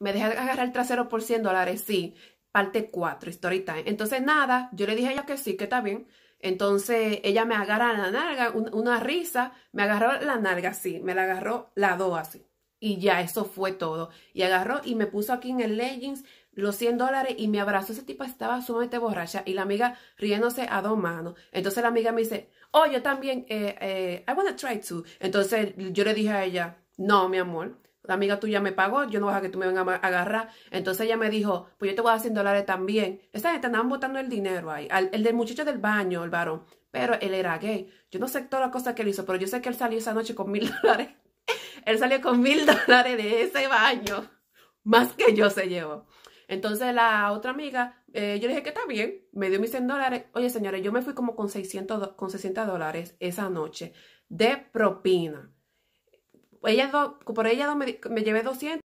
me dejé agarrar el trasero por 100 dólares, sí, parte 4, story time. Entonces nada, yo le dije a ella que sí, que está bien. Entonces ella me agarra la nalga, una risa, me agarró la nalga sí, me la agarró la dos así. Y ya, eso fue todo. Y agarró y me puso aquí en el leggings los 100 dólares y me abrazó. Ese tipo estaba sumamente borracha y la amiga riéndose a dos manos. Entonces la amiga me dice, oh, yo también, eh, eh, I wanna try to. Entonces yo le dije a ella, no, mi amor, la amiga tuya me pagó, yo no voy a que tú me vengas a agarrar. Entonces ella me dijo, pues yo te voy a dar 100 dólares también. Esta gente andaban botando el dinero ahí. el del muchacho del baño, el varón. Pero él era gay. Yo no sé todas las cosas que él hizo, pero yo sé que él salió esa noche con mil dólares. él salió con mil dólares de ese baño. Más que yo se llevó. Entonces la otra amiga, eh, yo le dije que está bien, me dio mis 100 dólares. Oye, señores, yo me fui como con 600, con 60 dólares esa noche de propina ellas dos, por ellas dos me llevé 200